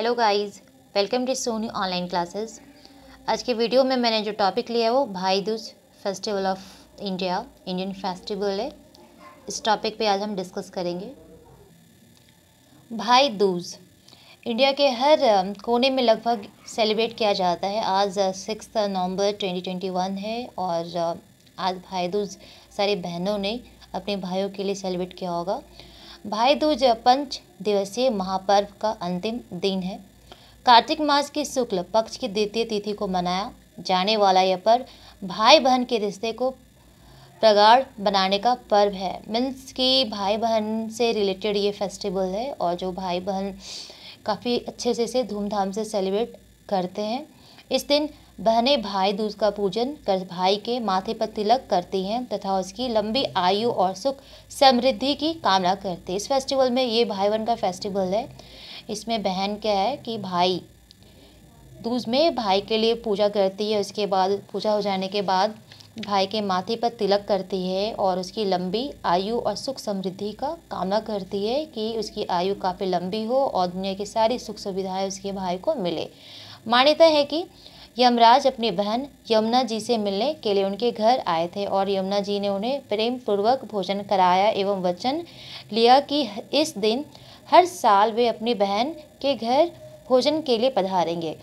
hello guys welcome to Soni online classes आज के video में मैंने जो टॉपिक लिया है वो Bhai Dooj festival of India Indian festival है इस टॉपिक पे आज हम डिस्कस करेंगे भाई दूज इंडिया के हर कोने में लगभग सेलिब्रेट किया जाता है आज सिक्स नवंबर 2021 है और आज भाई दूज सारी बहनों ने अपने भाइयों के लिए सेलिब्रेट किया होगा भाई दूज पंच दिवसीय महापर्व का अंतिम दिन है कार्तिक मास के शुक्ल पक्ष की द्वितीय तिथि को मनाया जाने वाला यह पर्व भाई बहन के रिश्ते को प्रगाढ़ बनाने का पर्व है मीन्स कि भाई बहन से रिलेटेड ये फेस्टिवल है और जो भाई बहन काफ़ी अच्छे से इसे धूमधाम से सेलिब्रेट करते हैं इस दिन बहनें भाई दूज का पूजन कर भाई के माथे पर तिलक करती हैं तथा उसकी लंबी आयु और सुख समृद्धि की कामना करती है इस फेस्टिवल में ये भाई बहन का फेस्टिवल है इसमें बहन क्या है कि भाई दूज में भाई के लिए पूजा करती है उसके बाद पूजा हो जाने के बाद भाई के माथे पर तिलक करती है और उसकी लंबी आयु और सुख समृद्धि का कामना करती है कि उसकी आयु काफ़ी लंबी हो और दुनिया की सारी सुख सुविधाएं उसके भाई को मिले मान्यता है कि यमराज अपनी बहन यमुना जी से मिलने के लिए उनके घर आए थे और यमुना जी ने उन्हें प्रेम पूर्वक भोजन कराया एवं वचन लिया कि इस दिन हर साल वे अपनी बहन के घर भोजन के लिए पधारेंगे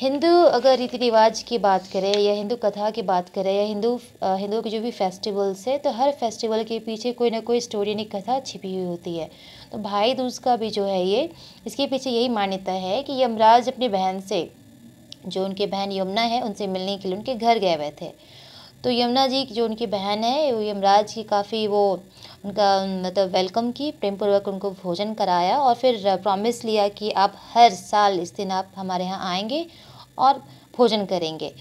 हिंदू अगर रीति रिवाज की बात करें या हिंदू कथा की बात करें या हिंदू हिंदुओं के जो भी फेस्टिवल्स है तो हर फेस्टिवल के पीछे कोई ना कोई स्टोरी नहीं कथा छिपी हुई होती है तो भाई दूज का भी जो है ये इसके पीछे यही मान्यता है कि यमराज अपनी बहन से जो उनकी बहन यमुना है उनसे मिलने के लिए उनके घर गए हुए थे तो यमुना जी जो उनकी बहन है वो यमराज की काफ़ी वो उनका मतलब वेलकम की प्रेमपूर्वक उनको भोजन कराया और फिर प्रॉमिस uh, लिया कि आप हर साल इस दिन आप हमारे यहाँ आएंगे और भोजन करेंगे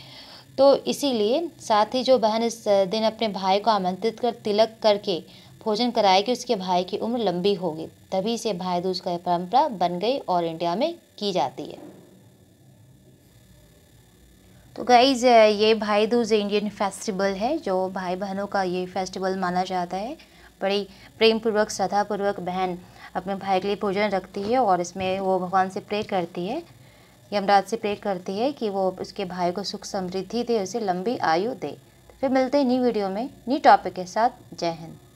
तो इसीलिए साथ ही जो बहन इस uh, दिन अपने भाई को आमंत्रित कर तिलक करके भोजन कराएगी उसके भाई की उम्र लंबी होगी तभी से भाई दूज का परंपरा बन गई और इंडिया में की जाती है तो गाइज़ uh, ये भाई दूज इंडियन फेस्टिवल है जो भाई बहनों का ये फेस्टिवल माना जाता है बड़ी प्रेम पूर्वक श्रद्धा पूर्वक बहन अपने भाई के लिए भोजन रखती है और इसमें वो भगवान से प्रे करती है यमराज से प्रे करती है कि वो उसके भाई को सुख समृद्धि दे उसे लंबी आयु दे तो फिर मिलते हैं न्यू वीडियो में न्यू टॉपिक के साथ जय हिंद